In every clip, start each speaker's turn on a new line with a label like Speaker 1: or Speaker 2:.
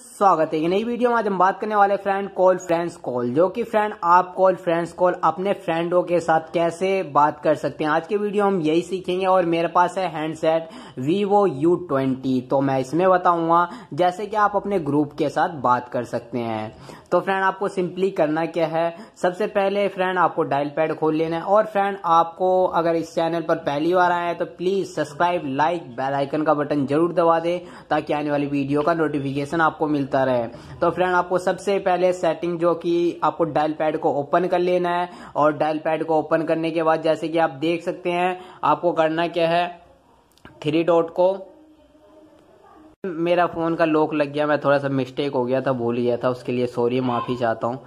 Speaker 1: स्वागत है ये नई वीडियो में आज हम बात करने वाले फ्रेंड कॉल फ्रेंड्स कॉल जो कि फ्रेंड आप कॉल फ्रेंड्स कॉल अपने फ्रेंडों के साथ कैसे बात कर सकते हैं आज के वीडियो हम यही सीखेंगे और मेरे पास है हैंडसेट वीवो यू ट्वेंटी तो मैं इसमें बताऊंगा जैसे कि आप अपने ग्रुप के साथ बात कर सकते हैं तो फ्रेंड आपको सिंपली करना क्या है सबसे पहले फ्रेंड आपको डायल पैड खोल लेना है और फ्रेंड आपको अगर इस चैनल पर पहली बार आए तो प्लीज सब्सक्राइब लाइक बेलाइकन का बटन जरूर दबा दे ताकि आने वाली वीडियो का नोटिफिकेशन आपको मिलता रहे तो फ्रेंड आपको सबसे पहले सेटिंग जो कि आपको डायल पैड को ओपन कर लेना है और डायल पैड को ओपन करने के बाद जैसे कि आप देख सकते हैं आपको करना क्या है थ्री डॉट को मेरा फ़ोन का लॉक लग गया मैं थोड़ा सा मिस्टेक हो गया था भूल गया था उसके लिए सॉरी माफ़ी चाहता हूँ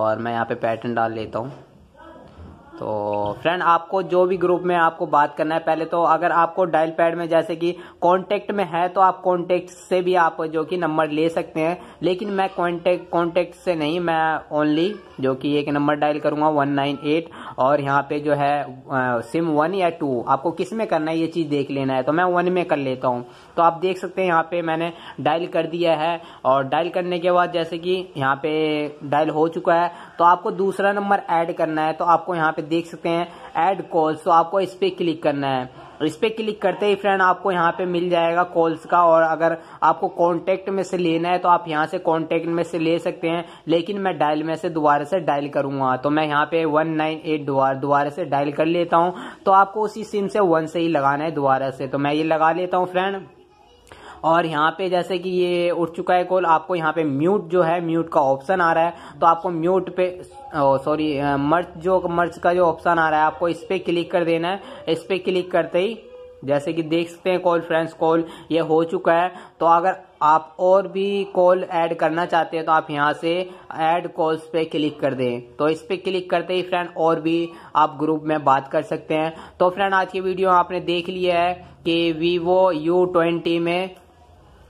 Speaker 1: और मैं यहाँ पे पैटर्न डाल लेता हूँ तो फ्रेंड आपको जो भी ग्रुप में आपको बात करना है पहले तो अगर आपको डायल पैड में जैसे कि कॉन्टेक्ट में है तो आप कॉन्टेक्ट से भी आप जो कि नंबर ले सकते हैं लेकिन मैं कॉन्टेक्ट कॉन्टेक्ट से नहीं मैं ओनली जो कि एक नंबर डायल करूंगा वन नाइन एट और यहाँ पे जो है सिम वन या टू आपको किस में करना है ये चीज़ देख लेना है तो मैं वन में कर लेता हूँ तो आप देख सकते हैं यहाँ पे मैंने डायल कर दिया है और डायल करने के बाद जैसे कि यहाँ पे डायल हो चुका है तो आपको दूसरा नंबर ऐड करना है तो आपको यहाँ पे देख सकते हैं ऐड कॉल्स तो आपको इस पर क्लिक करना है इस पर क्लिक करते ही फ्रेंड आपको यहाँ पे मिल जाएगा कॉल्स का और अगर आपको कॉन्टेक्ट में से लेना है तो आप यहाँ से कॉन्टेक्ट में से ले सकते हैं लेकिन मैं डायल में से दोबारा से डायल करूंगा तो मैं यहाँ पे वन नाइन एट दोबारा दोबारा से डायल कर लेता हूँ तो आपको उसी सिम से वन से ही लगाना है दोबारा से तो मैं ये लगा लेता हूँ फ्रेंड और यहाँ पे जैसे कि ये उठ चुका है कॉल आपको यहाँ पे म्यूट जो है म्यूट का ऑप्शन आ रहा है तो आपको म्यूट पे सॉरी मर्च जो मर्च का जो ऑप्शन आ रहा है आपको इस पर क्लिक कर देना है इस पर क्लिक करते ही जैसे कि देख सकते हैं कॉल फ्रेंड्स कॉल ये हो चुका है तो अगर आप और भी कॉल ऐड करना चाहते हैं तो आप यहाँ से ऐड कॉल्स पे क्लिक कर दें तो इस पर क्लिक करते ही फ्रेंड और भी आप ग्रुप में बात कर सकते हैं तो फ्रेंड आज की वीडियो आपने देख लिया है कि वीवो यू ट्वेंटी में